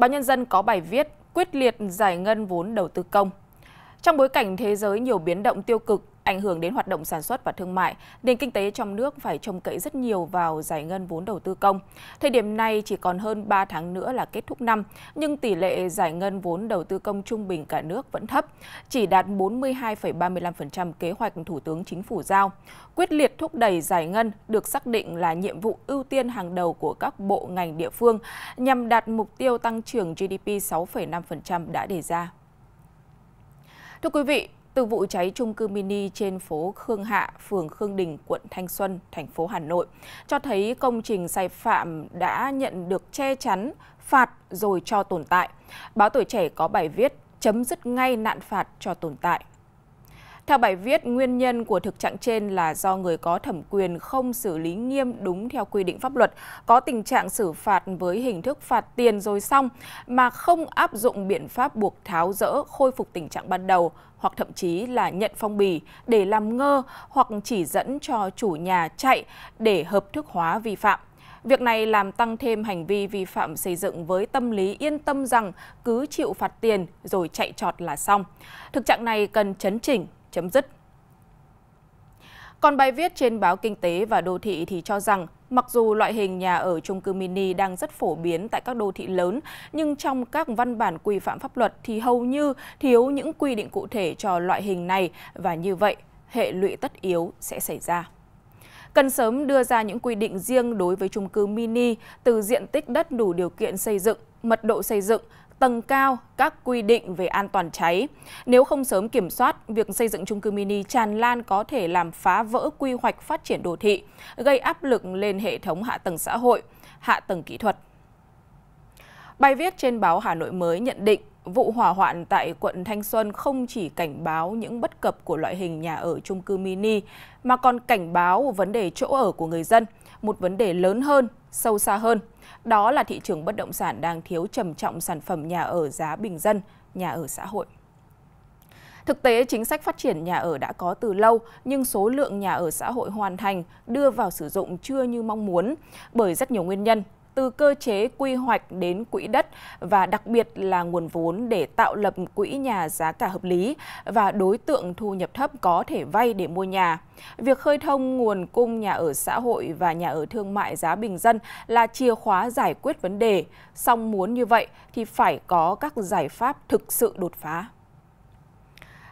Báo Nhân dân có bài viết quyết liệt giải ngân vốn đầu tư công. Trong bối cảnh thế giới nhiều biến động tiêu cực, ảnh hưởng đến hoạt động sản xuất và thương mại, nền kinh tế trong nước phải trông cậy rất nhiều vào giải ngân vốn đầu tư công. Thời điểm này chỉ còn hơn 3 tháng nữa là kết thúc năm, nhưng tỷ lệ giải ngân vốn đầu tư công trung bình cả nước vẫn thấp, chỉ đạt 42,35% kế hoạch Thủ tướng Chính phủ giao. Quyết liệt thúc đẩy giải ngân được xác định là nhiệm vụ ưu tiên hàng đầu của các bộ ngành địa phương nhằm đạt mục tiêu tăng trưởng GDP 6,5% đã đề ra. Thưa quý vị, từ vụ cháy trung cư mini trên phố Khương Hạ, phường Khương Đình, quận Thanh Xuân, thành phố Hà Nội, cho thấy công trình sai phạm đã nhận được che chắn, phạt rồi cho tồn tại. Báo Tuổi Trẻ có bài viết chấm dứt ngay nạn phạt cho tồn tại. Theo bài viết, nguyên nhân của thực trạng trên là do người có thẩm quyền không xử lý nghiêm đúng theo quy định pháp luật, có tình trạng xử phạt với hình thức phạt tiền rồi xong mà không áp dụng biện pháp buộc tháo rỡ, khôi phục tình trạng ban đầu hoặc thậm chí là nhận phong bì để làm ngơ hoặc chỉ dẫn cho chủ nhà chạy để hợp thức hóa vi phạm. Việc này làm tăng thêm hành vi vi phạm xây dựng với tâm lý yên tâm rằng cứ chịu phạt tiền rồi chạy trọt là xong. Thực trạng này cần chấn chỉnh chấm dứt. Còn bài viết trên báo Kinh tế và Đô thị thì cho rằng Mặc dù loại hình nhà ở chung cư mini đang rất phổ biến tại các đô thị lớn, nhưng trong các văn bản quy phạm pháp luật thì hầu như thiếu những quy định cụ thể cho loại hình này và như vậy, hệ lụy tất yếu sẽ xảy ra. Cần sớm đưa ra những quy định riêng đối với chung cư mini từ diện tích đất đủ điều kiện xây dựng, mật độ xây dựng, tầng cao các quy định về an toàn cháy. Nếu không sớm kiểm soát, việc xây dựng trung cư mini tràn lan có thể làm phá vỡ quy hoạch phát triển đô thị, gây áp lực lên hệ thống hạ tầng xã hội, hạ tầng kỹ thuật Bài viết trên báo Hà Nội mới nhận định vụ hỏa hoạn tại quận Thanh Xuân không chỉ cảnh báo những bất cập của loại hình nhà ở chung cư mini mà còn cảnh báo vấn đề chỗ ở của người dân, một vấn đề lớn hơn, sâu xa hơn. Đó là thị trường bất động sản đang thiếu trầm trọng sản phẩm nhà ở giá bình dân, nhà ở xã hội. Thực tế, chính sách phát triển nhà ở đã có từ lâu, nhưng số lượng nhà ở xã hội hoàn thành, đưa vào sử dụng chưa như mong muốn, bởi rất nhiều nguyên nhân, từ cơ chế quy hoạch đến quỹ đất và đặc biệt là nguồn vốn để tạo lập quỹ nhà giá cả hợp lý và đối tượng thu nhập thấp có thể vay để mua nhà. Việc khơi thông nguồn cung nhà ở xã hội và nhà ở thương mại giá bình dân là chìa khóa giải quyết vấn đề. Song muốn như vậy thì phải có các giải pháp thực sự đột phá.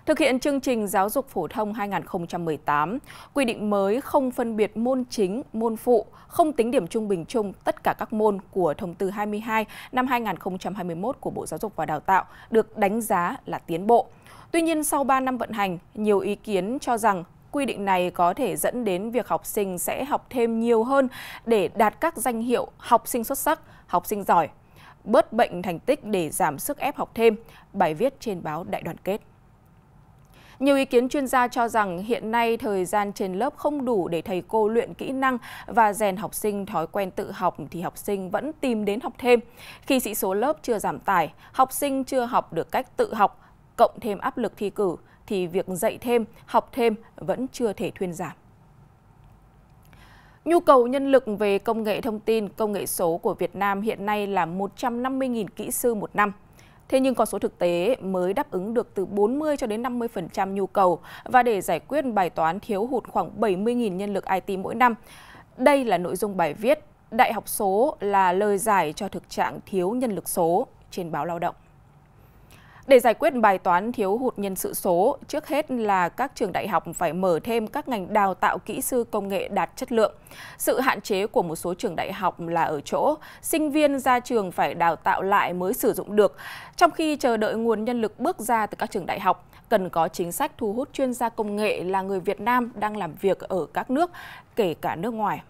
Thực hiện chương trình giáo dục phổ thông 2018, quy định mới không phân biệt môn chính, môn phụ, không tính điểm trung bình chung tất cả các môn của thông tư 22 năm 2021 của Bộ Giáo dục và Đào tạo được đánh giá là tiến bộ. Tuy nhiên, sau 3 năm vận hành, nhiều ý kiến cho rằng quy định này có thể dẫn đến việc học sinh sẽ học thêm nhiều hơn để đạt các danh hiệu học sinh xuất sắc, học sinh giỏi, bớt bệnh thành tích để giảm sức ép học thêm, bài viết trên báo Đại đoàn kết. Nhiều ý kiến chuyên gia cho rằng hiện nay thời gian trên lớp không đủ để thầy cô luyện kỹ năng và rèn học sinh thói quen tự học thì học sinh vẫn tìm đến học thêm. Khi sĩ số lớp chưa giảm tải, học sinh chưa học được cách tự học, cộng thêm áp lực thi cử thì việc dạy thêm, học thêm vẫn chưa thể thuyên giảm. Nhu cầu nhân lực về công nghệ thông tin, công nghệ số của Việt Nam hiện nay là 150.000 kỹ sư một năm. Thế nhưng con số thực tế mới đáp ứng được từ 40 cho đến 50% nhu cầu và để giải quyết bài toán thiếu hụt khoảng 70.000 nhân lực IT mỗi năm. Đây là nội dung bài viết Đại học số là lời giải cho thực trạng thiếu nhân lực số trên báo Lao động. Để giải quyết bài toán thiếu hụt nhân sự số, trước hết là các trường đại học phải mở thêm các ngành đào tạo kỹ sư công nghệ đạt chất lượng. Sự hạn chế của một số trường đại học là ở chỗ sinh viên ra trường phải đào tạo lại mới sử dụng được, trong khi chờ đợi nguồn nhân lực bước ra từ các trường đại học cần có chính sách thu hút chuyên gia công nghệ là người Việt Nam đang làm việc ở các nước, kể cả nước ngoài.